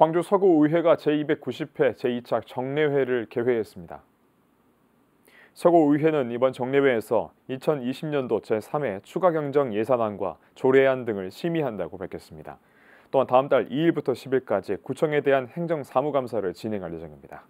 광주 서구의회가 제290회 제2차 정례회를 개회했습니다. 서구의회는 이번 정례회에서 2020년도 제3회 추가경정 예산안과 조례안 등을 심의한다고 밝혔습니다. 또한 다음 달 2일부터 10일까지 구청에 대한 행정사무감사를 진행할 예정입니다.